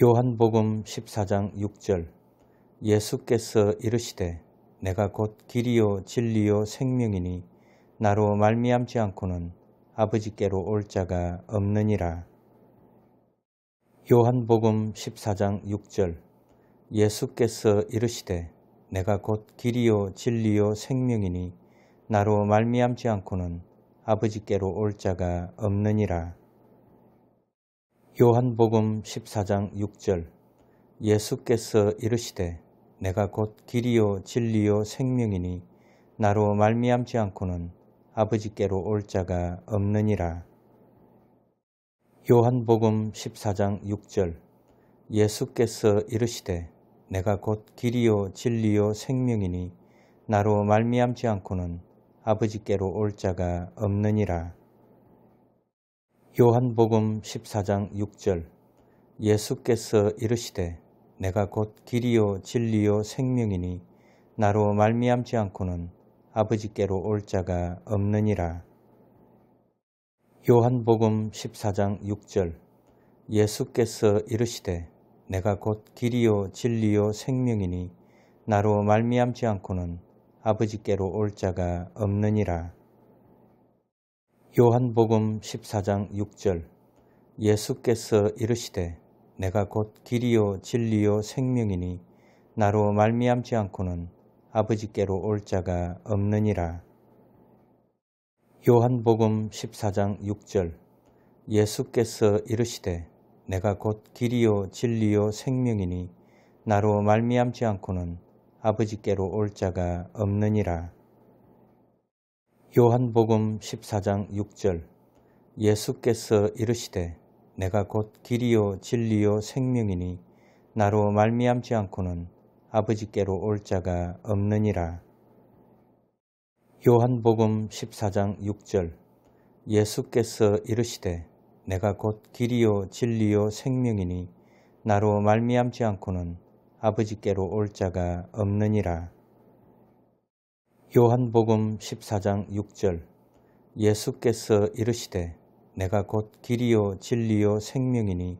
요한복음 14장 6절 예수께서 이르시되 내가 곧 길이요 진리요 생명이니 나로 말미암지 않고는 아버지께로 올 자가 없느니라. 요한복음 14장 6절 예수께서 이르시되 내가 곧 길이요 진리요 생명이니 나로 말미암지 않고는 아버지께로 올 자가 없느니라. 요한복음 14장 6절 예수께서 이르시되 내가 곧 길이요 진리요 생명이니 나로 말미암지 않고는 아버지께로 올 자가 없느니라. 요한복음 14장 6절 예수께서 이르시되 내가 곧 길이요 진리요 생명이니 나로 말미암지 않고는 아버지께로 올 자가 없느니라. 요한복음 14장 6절 예수께서 이르시되 내가 곧 길이요 진리요 생명이니 나로 말미암지 않고는 아버지께로 올 자가 없느니라. 요한복음 14장 6절 예수께서 이르시되 내가 곧 길이요 진리요 생명이니 나로 말미암지 않고는 아버지께로 올 자가 없느니라. 요한복음 14장 6절 예수께서 이르시되 내가 곧 길이요 진리요 생명이니 나로 말미암지 않고는 아버지께로 올 자가 없느니라. 요한복음 14장 6절 예수께서 이르시되 내가 곧 길이요 진리요 생명이니 나로 말미암지 않고는 아버지께로 올 자가 없느니라. 요한복음 14장 6절 예수께서 이르시되 내가 곧 길이요 진리요 생명이니 나로 말미암지 않고는 아버지께로 올 자가 없느니라. 요한복음 14장 6절 예수께서 이르시되 내가 곧 길이요 진리요 생명이니 나로 말미암지 않고는 아버지께로 올 자가 없느니라. 요한복음 14장 6절 예수께서 이르시되 내가 곧 길이요 진리요 생명이니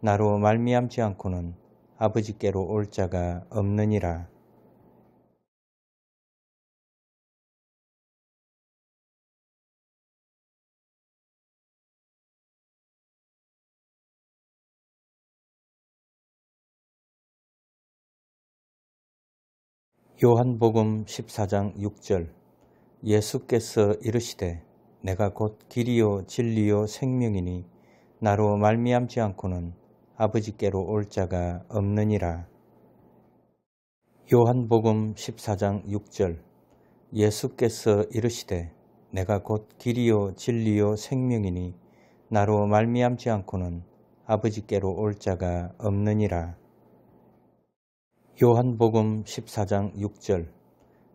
나로 말미암지 않고는 아버지께로 올 자가 없느니라 요한복음 14장 6절 예수께서 이르시되 내가 곧 길이요 진리요 생명이니 나로 말미암지 않고는 아버지께로 올 자가 없느니라. 요한복음 14장 6절 예수께서 이르시되 내가 곧 길이요 진리요 생명이니 나로 말미암지 않고는 아버지께로 올 자가 없느니라. 요한복음 14장 6절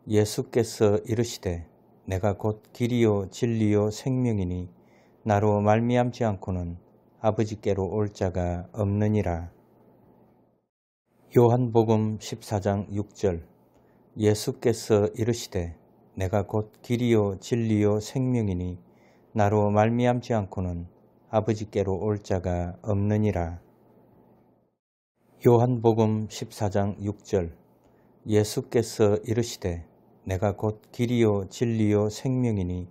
예수께서 이르시되 내가 곧 길이요 진리요 생명이니 나로 말미암지 않고는 아버지께로 올 자가 없느니라. 요한복음 14장 6절 예수께서 이르시되 내가 곧 길이요 진리요 생명이니 나로 말미암지 않고는 아버지께로 올 자가 없느니라. 요한복음 14장 6절 예수께서 이르시되 내가 곧 길이요 진리요 생명이니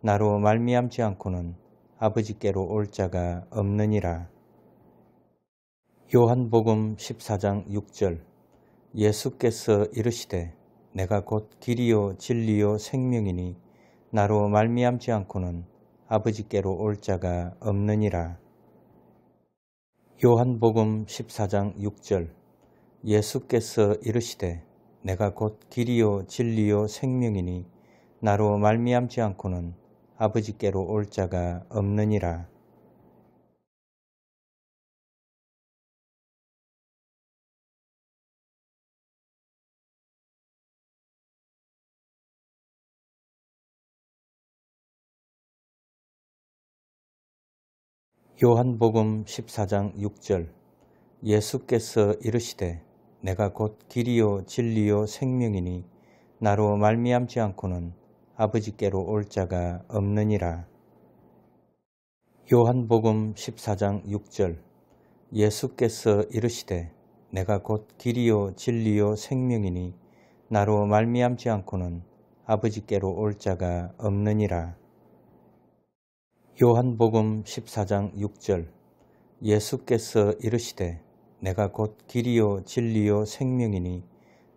나로 말미암지 않고는 아버지께로 올 자가 없느니라. 요한복음 14장 6절 예수께서 이르시되 내가 곧 길이요 진리요 생명이니 나로 말미암지 않고는 아버지께로 올 자가 없느니라. 요한복음 14장 6절 예수께서 이르시되 내가 곧 길이요 진리요 생명이니 나로 말미암지 않고는 아버지께로 올 자가 없느니라 요한복음 14장 6절 예수께서 이르시되 내가 곧 길이요 진리요 생명이니 나로 말미암지 않고는 아버지께로 올 자가 없느니라. 요한복음 14장 6절 예수께서 이르시되 내가 곧 길이요 진리요 생명이니 나로 말미암지 않고는 아버지께로 올 자가 없느니라. 요한복음 14장 6절 예수께서 이르시되 내가 곧 길이요 진리요 생명이니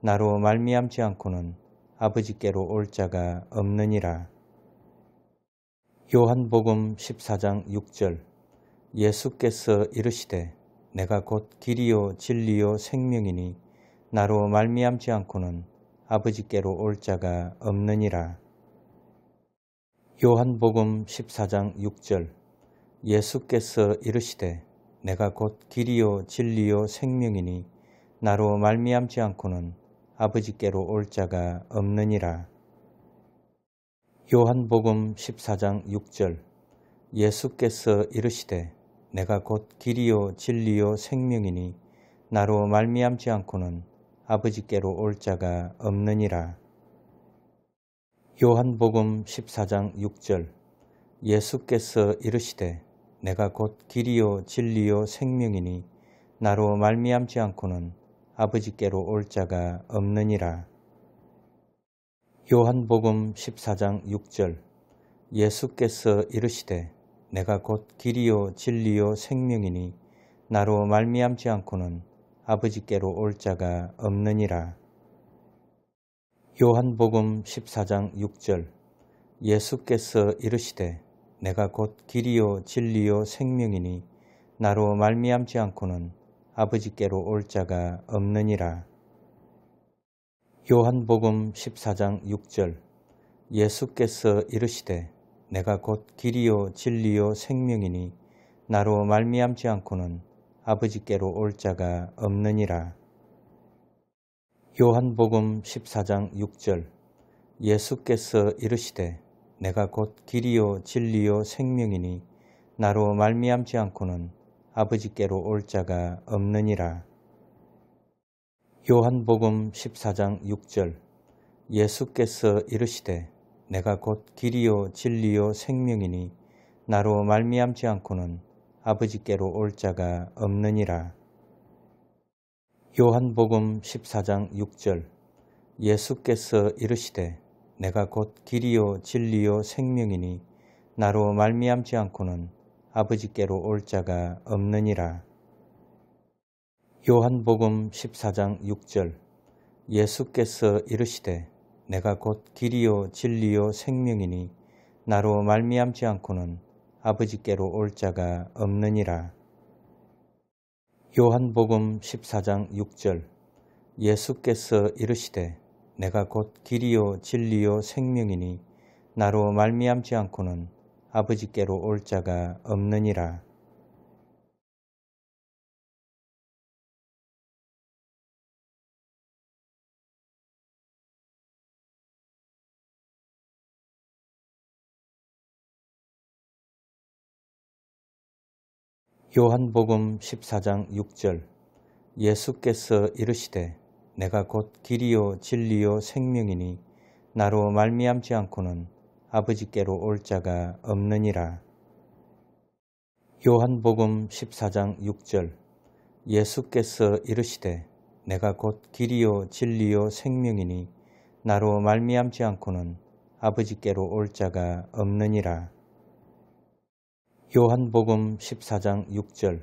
나로 말미암지 않고는 아버지께로 올 자가 없느니라. 요한복음 14장 6절 예수께서 이르시되 내가 곧 길이요 진리요 생명이니 나로 말미암지 않고는 아버지께로 올 자가 없느니라. 요한복음 14장 6절 예수께서 이르시되 내가 곧 길이요 진리요 생명이니 나로 말미암지 않고는 아버지께로 올 자가 없느니라. 요한복음 14장 6절 예수께서 이르시되 내가 곧 길이요 진리요 생명이니 나로 말미암지 않고는 아버지께로 올 자가 없느니라. 요한복음 14장 6절 예수께서 이르시되 내가 곧 길이요 진리요 생명이니 나로 말미암지 않고는 아버지께로 올 자가 없느니라. 요한복음 14장 6절 예수께서 이르시되 내가 곧 길이요 진리요 생명이니 나로 말미암지 않고는 아버지께로 올 자가 없느니라. 요한복음 14장 6절 예수께서 이르시되 내가 곧 길이요 진리요 생명이니 나로 말미암지 않고는 아버지께로 올 자가 없느니라. 요한복음 14장 6절 예수께서 이르시되 내가 곧 길이요 진리요 생명이니 나로 말미암지 않고는 아버지께로 올 자가 없느니라. 요한복음 14장 6절 예수께서 이르시되 내가 곧 길이요 진리요 생명이니 나로 말미암지 않고는 아버지께로 올 자가 없느니라. 요한복음 14장 6절 예수께서 이르시되 내가 곧 길이요 진리요 생명이니 나로 말미암지 않고는 아버지께로 올 자가 없느니라. 요한복음 14장 6절 예수께서 이르시되 내가 곧 길이요 진리요 생명이니 나로 말미암지 않고는 아버지께로 올 자가 없느니라. 요한복음 14장 6절 예수께서 이르시되 내가 곧 길이요 진리요 생명이니 나로 말미암지 않고는 아버지께로 올 자가 없느니라. 요한복음 14장 6절 예수께서 이르시되 내가 곧 길이요 진리요 생명이니 나로 말미암지 않고는 아버지께로 올 자가 없느니라 요한복음 14장 6절 예수께서 이르시되 내가 곧 길이요 진리요 생명이니 나로 말미암지 않고는 아버지께로 올 자가 없느니라. 요한복음 14장 6절 예수께서 이르시되 내가 곧 길이요 진리요 생명이니 나로 말미암지 않고는 아버지께로 올 자가 없느니라. 요한복음 14장 6절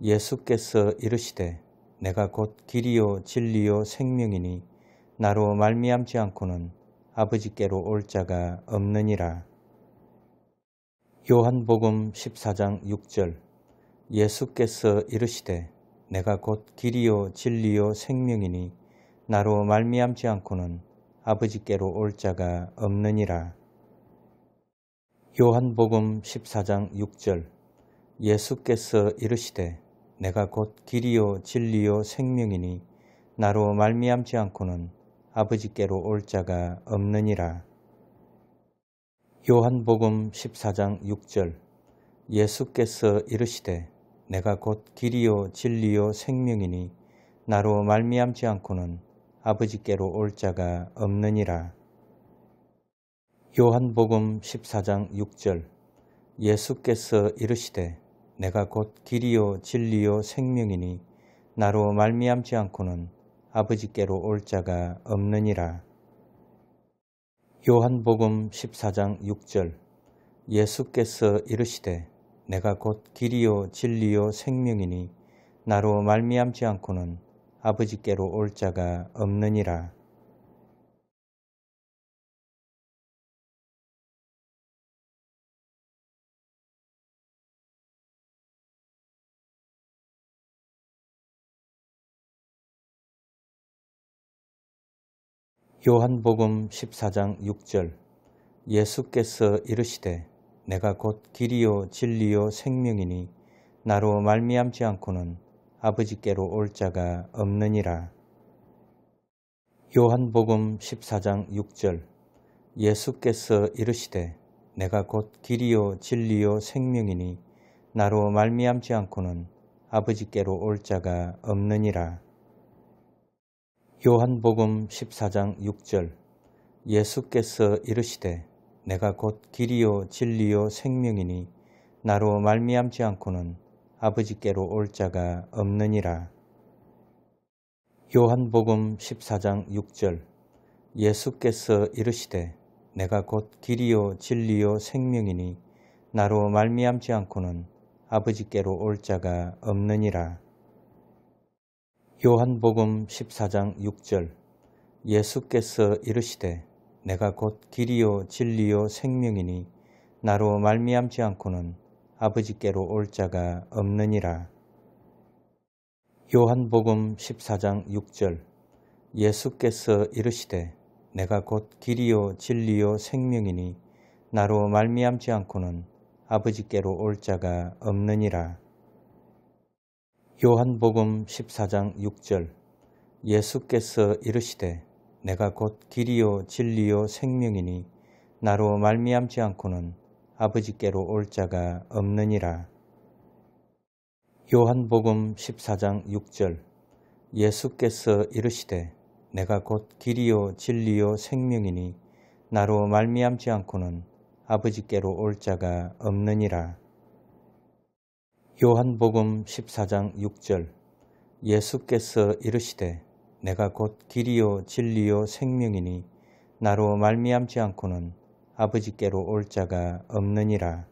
예수께서 이르시되 내가 곧 길이요 진리요 생명이니 나로 말미암지 않고는 아버지께로 올 자가 없느니라. 요한복음 14장 6절 예수께서 이르시되 내가 곧 길이요 진리요 생명이니 나로 말미암지 않고는 아버지께로 올 자가 없느니라. 요한복음 14장 6절 예수께서 이르시되 내가 곧 길이요 진리요 생명이니 나로 말미암지 않고는 아버지께로 올 자가 없느니라. 요한복음 14장 6절 예수께서 이르시되 내가 곧 길이요 진리요 생명이니 나로 말미암지 않고는 아버지께로 올 자가 없느니라. 요한복음 14장 6절 예수께서 이르시되 내가 곧 길이요 진리요 생명이니 나로 말미암지 않고는 아버지께로 올 자가 없느니라. 요한복음 14장 6절 예수께서 이르시되 내가 곧 길이요 진리요 생명이니 나로 말미암지 않고는 아버지께로 올 자가 없느니라. 요한복음 14장 6절 예수께서 이르시되 내가 곧 길이요 진리요 생명이니 나로 말미암지 않고는 아버지께로 올 자가 없느니라. 요한복음 14장 6절 예수께서 이르시되 내가 곧 길이요 진리요 생명이니 나로 말미암지 않고는 아버지께로 올 자가 없느니라. 요한복음 14장 6절 예수께서 이르시되 내가 곧 길이요 진리요 생명이니 나로 말미암지 않고는 아버지께로 올 자가 없느니라 요한복음 14장 6절 예수께서 이르시되 내가 곧 길이요 진리요 생명이니 나로 말미암지 않고는 아버지께로 올 자가 없느니라 요한복음 14장 6절 예수께서 이르시되 내가 곧 길이요 진리요 생명이니 나로 말미암지 않고는 아버지께로 올 자가 없느니라. 요한복음 14장 6절 예수께서 이르시되 내가 곧 길이요 진리요 생명이니 나로 말미암지 않고는 아버지께로 올 자가 없느니라. 요한복음 14장 6절 예수께서 이르시되 내가 곧 길이요 진리요 생명이니 나로 말미암지 않고는 아버지께로 올 자가 없느니라. 요한복음 14장 6절 예수께서 이르시되 내가 곧 길이요 진리요 생명이니 나로 말미암지 않고는 아버지께로 올 자가 없느니라. 요한복음 14장 6절 예수께서 이르시되 내가 곧 길이요 진리요 생명이니 나로 말미암지 않고는 아버지께로 올 자가 없느니라.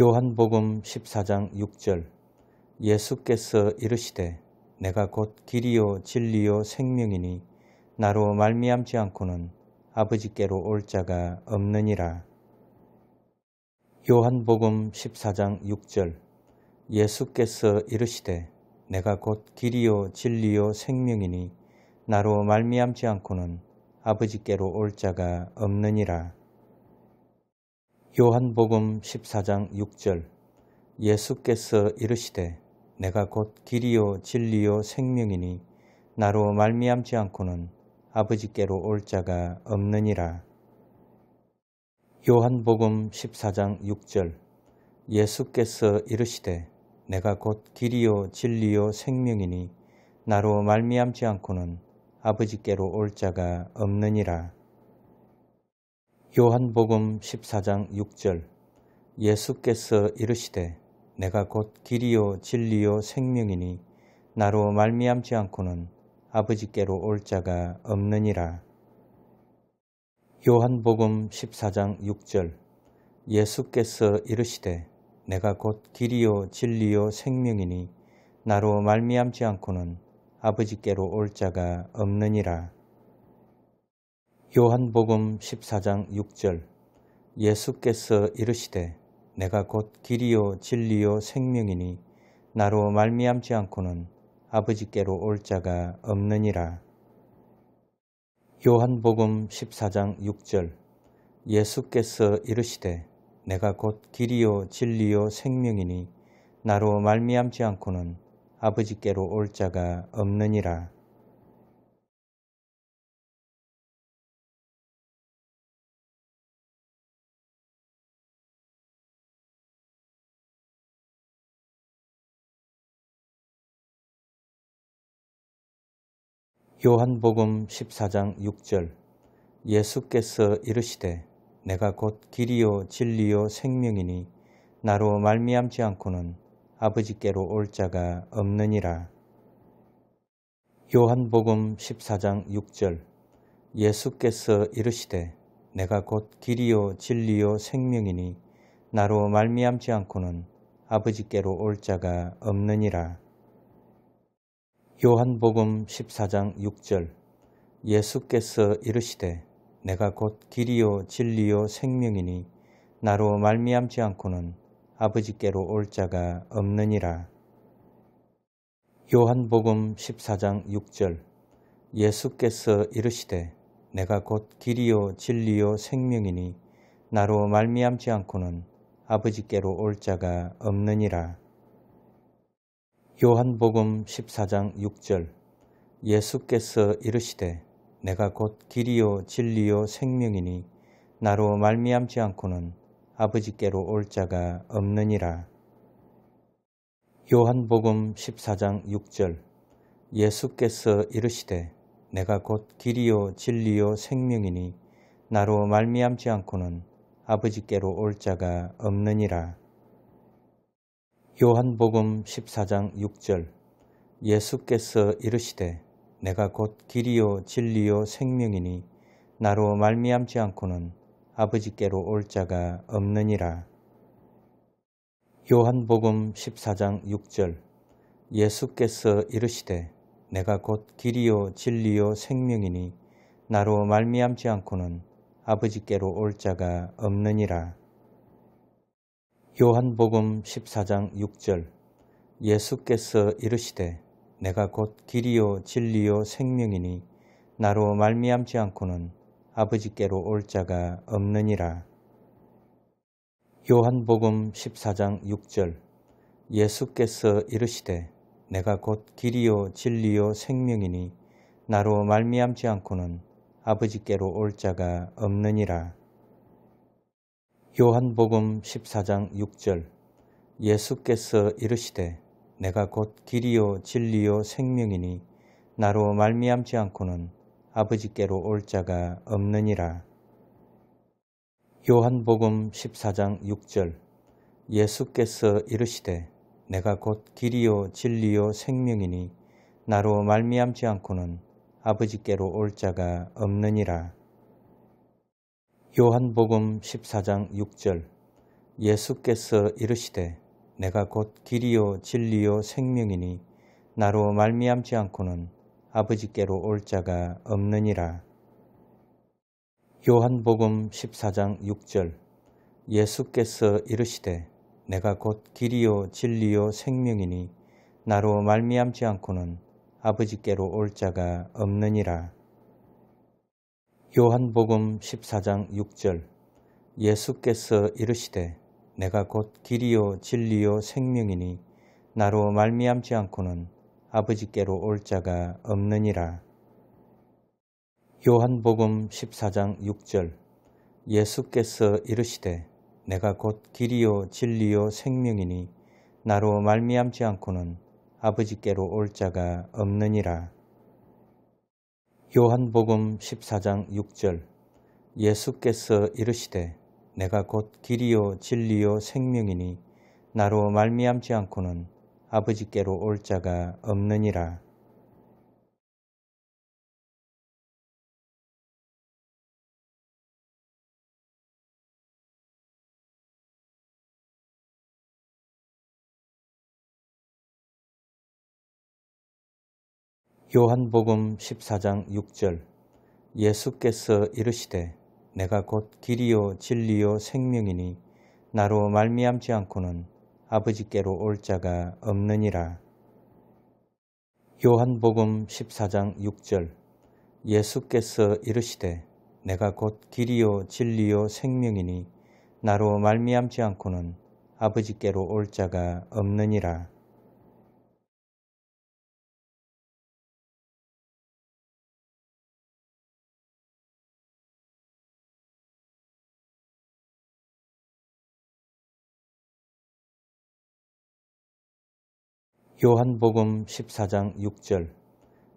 요한복음 14장 6절 예수께서 이르시되 내가 곧 길이요 진리요 생명이니 나로 말미암지 않고는 아버지께로 올 자가 없느니라. 요한복음 14장 6절 예수께서 이르시되 내가 곧 길이요 진리요 생명이니 나로 말미암지 않고는 아버지께로 올 자가 없느니라. 요한복음 14장 6절 예수께서 이르시되 내가 곧 길이요 진리요 생명이니 나로 말미암지 않고는 아버지께로 올 자가 없느니라. 요한복음 14장 6절 예수께서 이르시되 내가 곧 길이요 진리요 생명이니 나로 말미암지 않고는 아버지께로 올 자가 없느니라. 요한복음 14장 6절 예수께서 이르시되 내가 곧 길이요 진리요 생명이니 나로 말미암지 않고는 아버지께로 올 자가 없느니라. 요한복음 14장 6절 예수께서 이르시되 내가 곧 길이요 진리요 생명이니 나로 말미암지 않고는 아버지께로 올 자가 없느니라. 요한복음 14장 6절 예수께서 이르시되 내가 곧 길이요 진리요 생명이니 나로 말미암지 않고는 아버지께로 올 자가 없느니라. 요한복음 14장 6절 예수께서 이르시되 내가 곧 길이요 진리요 생명이니 나로 말미암지 않고는 아버지께로 올 자가 없느니라 요한복음 14장 6절 예수께서 이르시되 내가 곧 길이요 진리요 생명이니 나로 말미암지 않고는 아버지께로 올 자가 없느니라. 요한복음 14장 6절 예수께서 이르시되 내가 곧 길이요 진리요 생명이니 나로 말미암지 않고는 아버지께로 올 자가 없느니라. 요한복음 14장 6절 예수께서 이르시되 내가 곧 길이요 진리요 생명이니 나로 말미암지 않고는 아버지께로 올 자가 없느니라 요한복음 14장 6절 예수께서 이르시되 내가 곧 길이요 진리요 생명이니 나로 말미암지 않고는 아버지께로 올 자가 없느니라 요한복음 14장 6절 예수께서 이르시되 내가 곧 길이요 진리요 생명이니 나로 말미암지 않고는 아버지께로 올 자가 없느니라 요한복음 14장 6절 예수께서 이르시되 내가 곧 길이요 진리요 생명이니 나로 말미암지 않고는 아버지께로 올 자가 없느니라 요한복음 14장 6절 예수께서 이르시되 내가 곧 길이요 진리요 생명이니 나로 말미암지 않고는 아버지께로 올 자가 없느니라. 요한복음 14장 6절 예수께서 이르시되 내가 곧 길이요 진리요 생명이니 나로 말미암지 않고는 아버지께로 올 자가 없느니라. 요한복음 14장 6절 예수께서 이르시되 내가 곧 길이요 진리요 생명이니 나로 말미암지 않고는 아버지께로 올 자가 없느니라. 요한복음 14장 6절 예수께서 이르시되 내가 곧 길이요 진리요 생명이니 나로 말미암지 않고는 아버지께로 올 자가 없느니라. 요한복음 14장 6절 예수께서 이르시되 내가 곧 길이요 진리요 생명이니 나로 말미암지 않고는 아버지께로 올 자가 없느니라. 요한복음 14장 6절 예수께서 이르시되 내가 곧 길이요 진리요 생명이니 나로 말미암지 않고는 아버지께로 올 자가 없느니라. 요한복음 14장 6절 예수께서 이르시되 내가 곧 길이요 진리요 생명이니 나로 말미암지 않고는 아버지께로 올 자가 없느니라. 요한복음 14장 6절 예수께서 이르시되 내가 곧 길이요 진리요 생명이니 나로 말미암지 않고는 아버지께로 올 자가 없느니라. 요한복음 14장 6절 예수께서 이르시되 내가 곧 길이요 진리요 생명이니 나로 말미암지 않고는 아버지께로 올 자가 없느니라. 요한복음 14장 6절 예수께서 이르시되 내가 곧 길이요 진리요 생명이니 나로 말미암지 않고는 아버지께로 올 자가 없느니라. 요한복음 14장 6절 예수께서 이르시되 내가 곧 길이요 진리요 생명이니 나로 말미암지 않고는 아버지께로 올 자가 없느니라 요한복음 14장 6절 예수께서 이르시되 내가 곧 길이요 진리요 생명이니 나로 말미암지 않고는 아버지께로 올 자가 없느니라. 요한복음 14장 6절 예수께서 이르시되 내가 곧 길이요 진리요 생명이니 나로 말미암지 않고는 아버지께로 올 자가 없느니라. 요한복음 14장 6절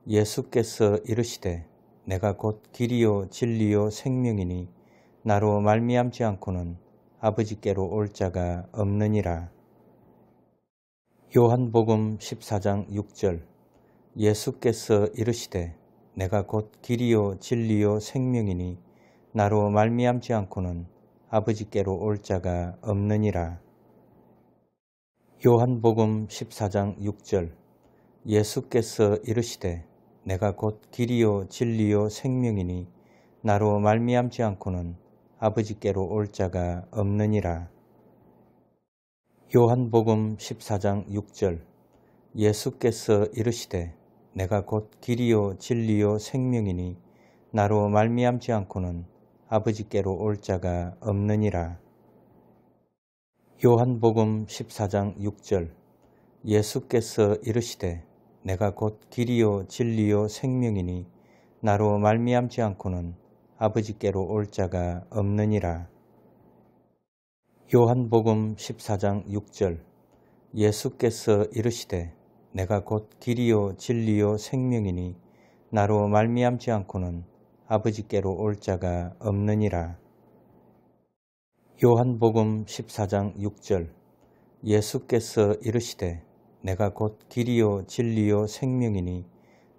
예수께서 이르시되 내가 곧 길이요 진리요 생명이니 나로 말미암지 않고는 아버지께로 올 자가 없느니라 요한복음 14장 6절 예수께서 이르시되 내가 곧 길이요 진리요 생명이니 나로 말미암지 않고는 아버지께로 올 자가 없느니라 요한복음 14장 6절 예수께서 이르시되 내가 곧 길이요 진리요 생명이니 나로 말미암지 않고는 아버지께로 올 자가 없느니라. 요한복음 14장 6절 예수께서 이르시되 내가 곧 길이요 진리요 생명이니 나로 말미암지 않고는 아버지께로 올 자가 없느니라. 요한복음 14장 6절 예수께서 이르시되 내가 곧 길이요 진리요 생명이니 나로 말미암지 않고는 아버지께로 올 자가 없느니라. 요한복음 14장 6절 예수께서 이르시되 내가 곧 길이요 진리요 생명이니 나로 말미암지 않고는 아버지께로 올 자가 없느니라. 요한복음 14장 6절 예수께서 이르시되 내가 곧 길이요 진리요 생명이니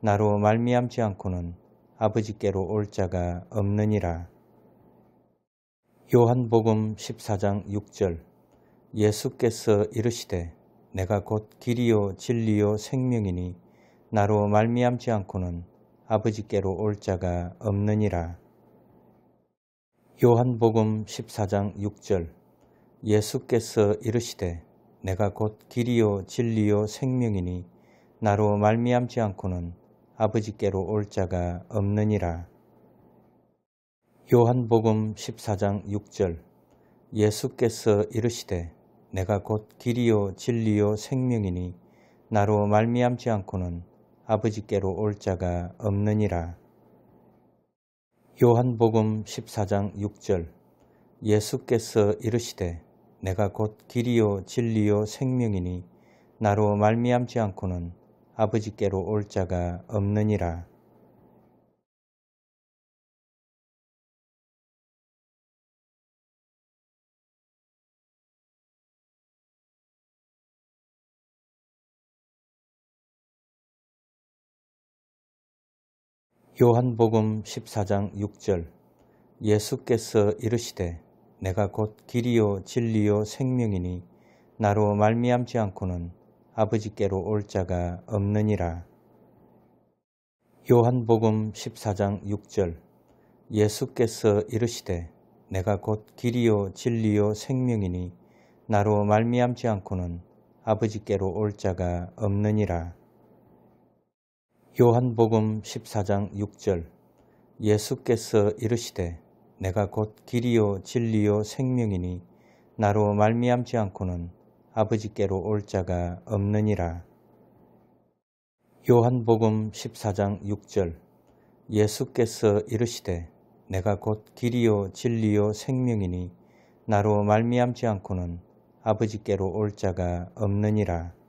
나로 말미암지 않고는 아버지께로 올 자가 없느니라. 요한복음 14장 6절 예수께서 이르시되 내가 곧 길이요 진리요 생명이니 나로 말미암지 않고는 아버지께로 올 자가 없느니라. 요한복음 14장 6절 예수께서 이르시되 내가 곧 길이요 진리요 생명이니 나로 말미암지 않고는 아버지께로 올 자가 없느니라. 요한복음 14장 6절 예수께서 이르시되 내가 곧 길이요 진리요 생명이니 나로 말미암지 않고는 아버지께로 올 자가 없느니라. 요한복음 14장 6절 예수께서 이르시되 내가 곧 길이요 진리요 생명이니 나로 말미암지 않고는 아버지께로 올 자가 없느니라 요한복음 14장 6절 예수께서 이르시되 내가 곧 길이요 진리요 생명이니 나로 말미암지 않고는 아버지께로 올 자가 없느니라. 요한복음 14장 6절 예수께서 이르시되 내가 곧 길이요 진리요 생명이니 나로 말미암지 않고는 아버지께로 올 자가 없느니라. 요한복음 14장 6절 예수께서 이르시되 내가 곧 길이요 진리요 생명이니 나로 말미암지 않고는 아버지께로 올 자가 없느니라. 요한복음 14장 6절 예수께서 이르시되 내가 곧 길이요 진리요 생명이니 나로 말미암지 않고는 아버지께로 올 자가 없느니라.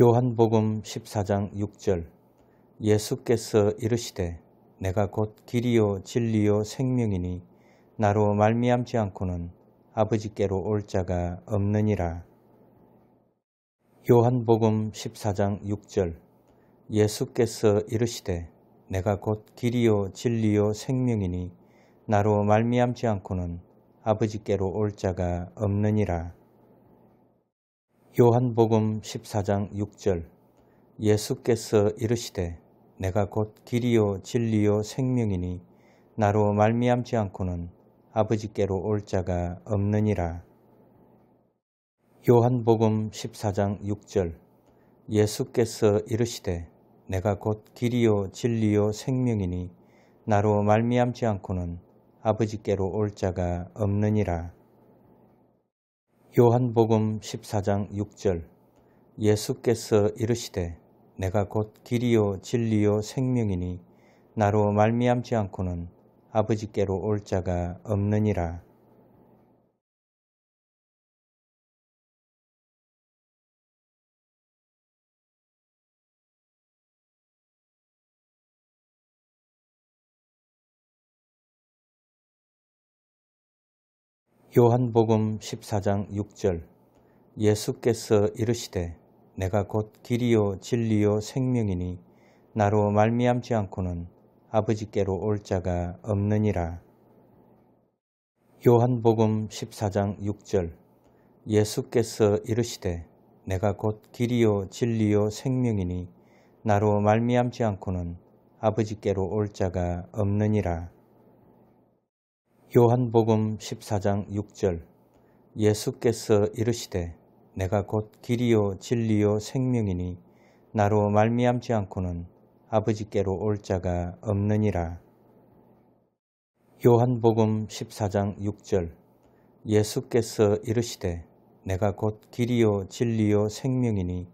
요한복음 14장 6절 예수께서 이르시되 내가 곧 길이요 진리요 생명이니 나로 말미암지 않고는 아버지께로 올 자가 없느니라. 요한복음 14장 6절 예수께서 이르시되 내가 곧 길이요 진리요 생명이니 나로 말미암지 않고는 아버지께로 올 자가 없느니라. 요한복음 14장 6절 예수께서 이르시되 내가 곧 길이요 진리요 생명이니 나로 말미암지 않고는 아버지께로 올 자가 없느니라. 요한복음 14장 6절 예수께서 이르시되 내가 곧 길이요 진리요 생명이니 나로 말미암지 않고는 아버지께로 올 자가 없느니라. 요한복음 14장 6절 예수께서 이르시되 내가 곧 길이요 진리요 생명이니 나로 말미암지 않고는 아버지께로 올 자가 없느니라 요한복음 14장 6절 예수께서 이르시되 내가 곧 길이요 진리요 생명이니 나로 말미암지 않고는 아버지께로 올 자가 없느니라. 요한복음 14장 6절 예수께서 이르시되 내가 곧 길이요 진리요 생명이니 나로 말미암지 않고는 아버지께로 올 자가 없느니라. 요한복음 14장 6절 예수께서 이르시되 내가 곧 길이요 진리요 생명이니 나로 말미암지 않고는 아버지께로 올 자가 없느니라. 요한복음 14장 6절 예수께서 이르시되 내가 곧 길이요 진리요 생명이니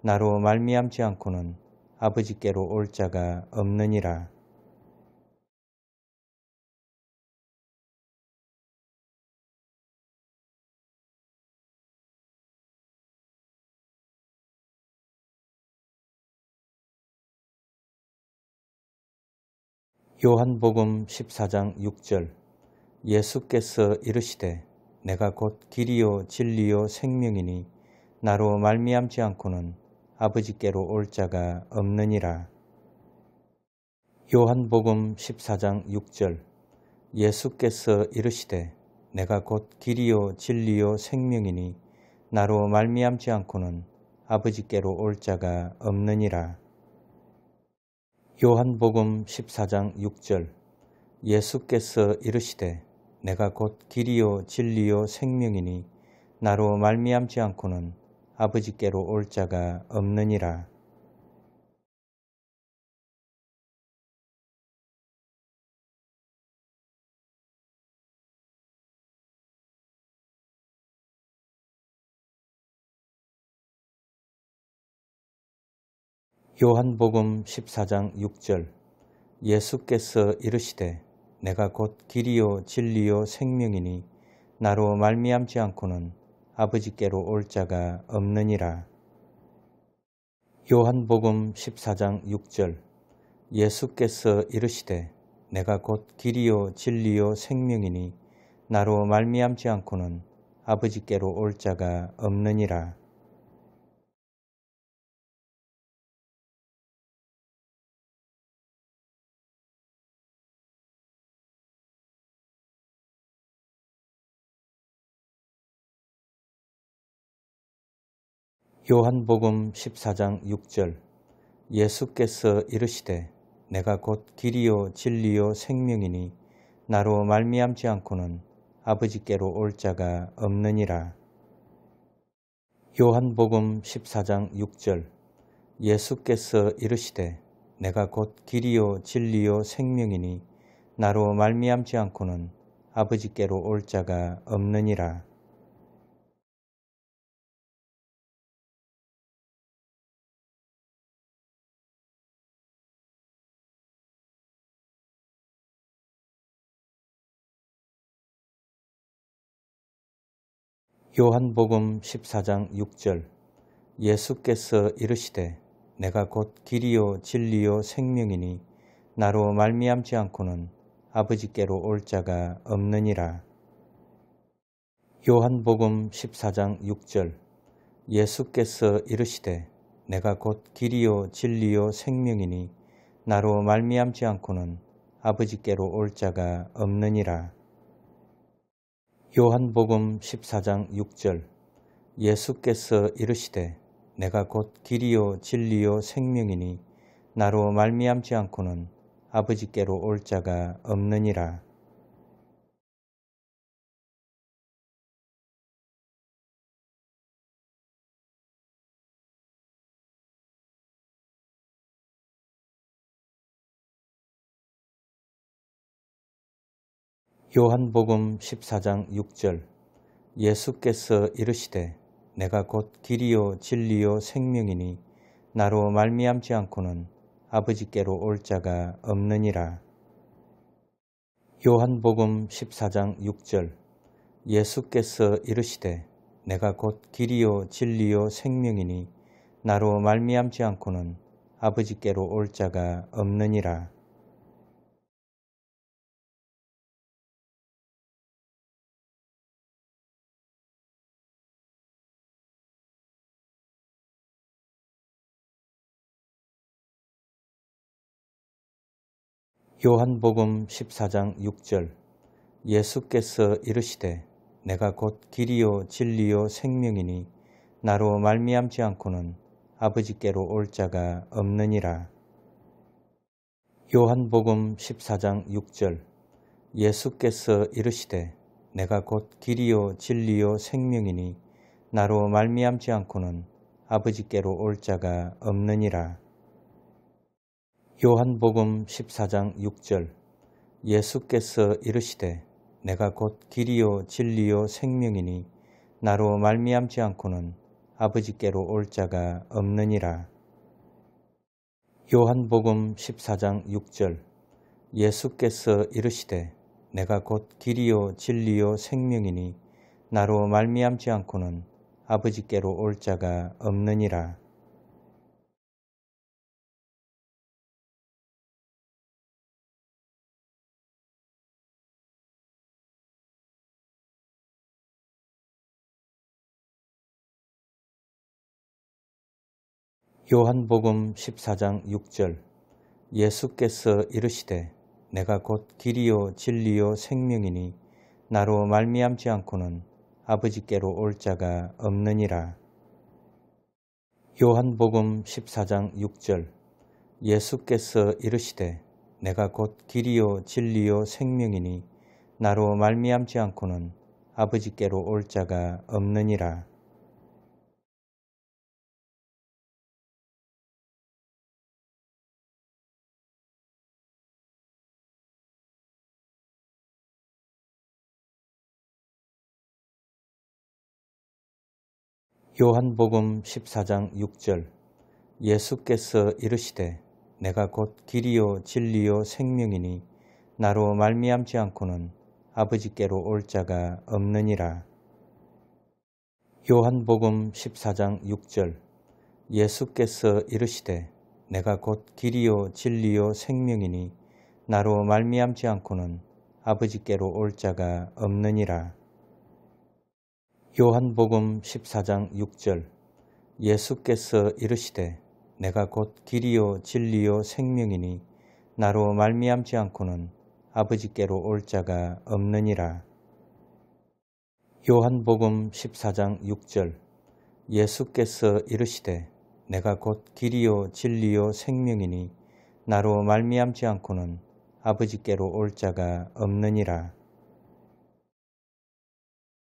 나로 말미암지 않고는 아버지께로 올 자가 없느니라. 요한복음 14장 6절 예수께서 이르시되 내가 곧 길이요 진리요 생명이니 나로 말미암지 않고는 아버지께로 올 자가 없느니라. 요한복음 14장 6절 예수께서 이르시되 내가 곧 길이요 진리요 생명이니 나로 말미암지 않고는 아버지께로 올 자가 없느니라. 요한복음 14장 6절 예수께서 이르시되 내가 곧 길이요 진리요 생명이니 나로 말미암지 않고는 아버지께로 올 자가 없느니라 요한복음 14장 6절 예수께서 이르시되 내가 곧 길이요 진리요 생명이니 나로 말미암지 않고는 아버지께로 올 자가 없느니라. 요한복음 14장 6절 예수께서 이르시되 내가 곧 길이요 진리요 생명이니 나로 말미암지 않고는 아버지께로 올 자가 없느니라. 요한복음 14장 6절 예수께서 이르시되 내가 곧 길이요 진리요 생명이니 나로 말미암지 않고는 아버지께로 올 자가 없느니라. 요한복음 14장 6절 예수께서 이르시되 내가 곧 길이요 진리요 생명이니 나로 말미암지 않고는 아버지께로 올 자가 없느니라. 요한복음 14장 6절 예수께서 이르시되 내가 곧 길이요 진리요 생명이니 나로 말미암지 않고는 아버지께로 올 자가 없느니라. 요한복음 14장 6절 예수께서 이르시되 내가 곧 길이요 진리요 생명이니 나로 말미암지 않고는 아버지께로 올 자가 없느니라. 요한복음 14장 6절 예수께서 이르시되 내가 곧 길이요 진리요 생명이니 나로 말미암지 않고는 아버지께로 올 자가 없느니라 요한복음 14장 6절 예수께서 이르시되 내가 곧 길이요 진리요 생명이니 나로 말미암지 않고는 아버지께로 올 자가 없느니라. 요한복음 14장 6절 예수께서 이르시되 내가 곧 길이요 진리요 생명이니 나로 말미암지 않고는 아버지께로 올 자가 없느니라. 요한복음 14장 6절 예수께서 이르시되 내가 곧 길이요 진리요 생명이니 나로 말미암지 않고는 아버지께로 올 자가 없느니라. 요한복음 14장 6절 예수께서 이르시되 내가 곧 길이요 진리요 생명이니 나로 말미암지 않고는 아버지께로 올 자가 없느니라. 요한복음 14장 6절 예수께서 이르시되 내가 곧 길이요 진리요 생명이니 나로 말미암지 않고는 아버지께로 올 자가 없느니라. 요한복음 14장 6절 예수께서 이르시되 내가 곧 길이요 진리요 생명이니 나로 말미암지 않고는 아버지께로 올 자가 없느니라. 요한복음 14장 6절 예수께서 이르시되 내가 곧 길이요 진리요 생명이니 나로 말미암지 않고는 아버지께로 올 자가 없느니라. 요한복음 14장 6절 예수께서 이르시되 내가 곧 길이요 진리요 생명이니 나로 말미암지 않고는 아버지께로 올 자가 없느니라. 요한복음 14장 6절 예수께서 이르시되 내가 곧 길이요 진리요 생명이니 나로 말미암지 않고는 아버지께로 올 자가 없느니라 요한복음 14장 6절 예수께서 이르시되 내가 곧 길이요 진리요 생명이니 나로 말미암지 않고는 아버지께로 올 자가 없느니라 요한복음 14장 6절 예수께서 이르시되 내가 곧 길이요 진리요 생명이니 나로 말미암지 않고는 아버지께로 올 자가 없느니라 요한복음 14장 6절 예수께서 이르시되 내가 곧 길이요 진리요 생명이니 나로 말미암지 않고는 아버지께로 올 자가 없느니라